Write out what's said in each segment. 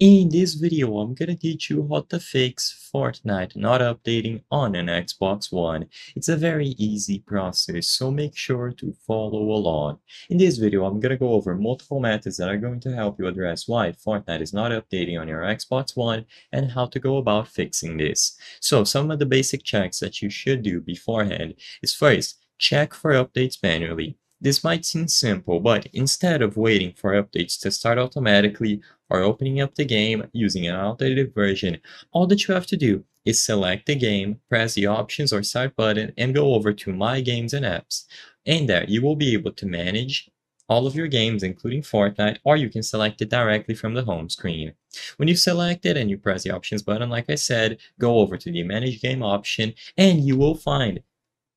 In this video, I'm gonna teach you how to fix Fortnite not updating on an Xbox One. It's a very easy process, so make sure to follow along. In this video, I'm gonna go over multiple methods that are going to help you address why Fortnite is not updating on your Xbox One and how to go about fixing this. So some of the basic checks that you should do beforehand is first, check for updates manually. This might seem simple, but instead of waiting for updates to start automatically or opening up the game using an outdated version, all that you have to do is select the game, press the options or start button and go over to my games and apps. And there you will be able to manage all of your games including Fortnite or you can select it directly from the home screen. When you select it and you press the options button like I said, go over to the manage game option and you will find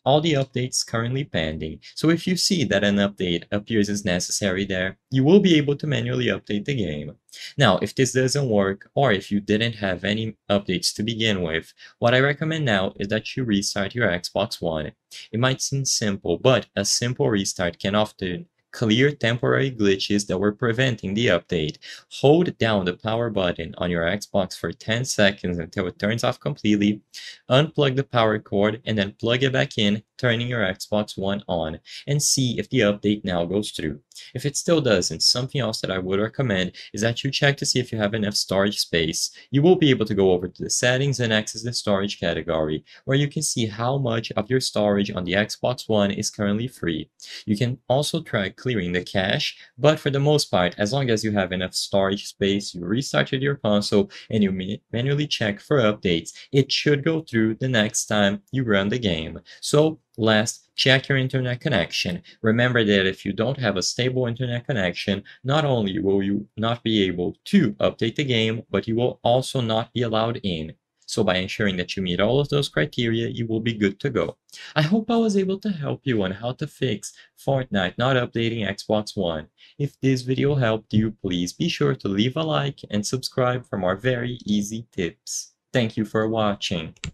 all the updates currently pending. So if you see that an update appears as necessary there, you will be able to manually update the game. Now, if this doesn't work, or if you didn't have any updates to begin with, what I recommend now is that you restart your Xbox One. It might seem simple, but a simple restart can often clear temporary glitches that were preventing the update. Hold down the power button on your Xbox for 10 seconds until it turns off completely, unplug the power cord and then plug it back in turning your Xbox One on and see if the update now goes through. If it still doesn't, something else that I would recommend is that you check to see if you have enough storage space. You will be able to go over to the settings and access the storage category, where you can see how much of your storage on the Xbox One is currently free. You can also try clearing the cache, but for the most part, as long as you have enough storage space, you restarted your console, and you manually check for updates, it should go through the next time you run the game. So Last, check your internet connection. Remember that if you don't have a stable internet connection, not only will you not be able to update the game, but you will also not be allowed in. So by ensuring that you meet all of those criteria, you will be good to go. I hope I was able to help you on how to fix Fortnite not updating Xbox One. If this video helped you, please be sure to leave a like and subscribe for more very easy tips. Thank you for watching.